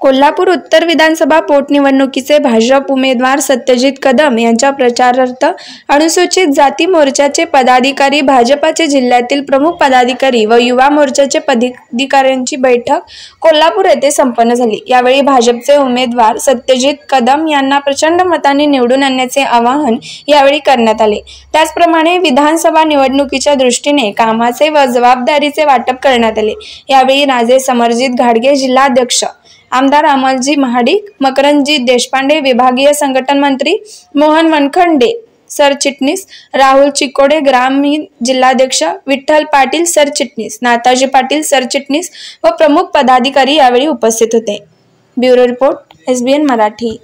कोल्हापूर उत्तर विधानसभा पोटनिवडणुकीचे भाजप उमेदवार सत्यजित कदम यांच्या प्रचारार्थ अनुसूचित जाती मोर्चाचे पदाधिकारी भाजपाचे जिल्ह्यातील प्रमुख पदाधिकारी व युवा मोर्चाचे पदाधिकाऱ्यांची बैठक कोल्हापूर येथे संपन्न झाली यावेळी भाजपचे उमेदवार सत्यजित कदम यांना प्रचंड मताने निवडून आणण्याचे आवाहन यावेळी करण्यात आले त्याचप्रमाणे विधानसभा निवडणुकीच्या दृष्टीने कामाचे व जबाबदारीचे वाटप करण्यात आले यावेळी राजे समरजित घाडगे जिल्हाध्यक्ष आमदार अमलजी महाडिक मकरंदजी देशपांडे विभागीय संघटन मंत्री मोहन वनखंडे सरचिटणीस राहुल चिकोडे ग्रामीण जिल्हाध्यक्ष विठ्ठल पाटील सरचिटणीस नाताजी पाटील सरचिटणीस व प्रमुख पदाधिकारी यावेळी उपस्थित होते ब्युरो रिपोर्ट एस मराठी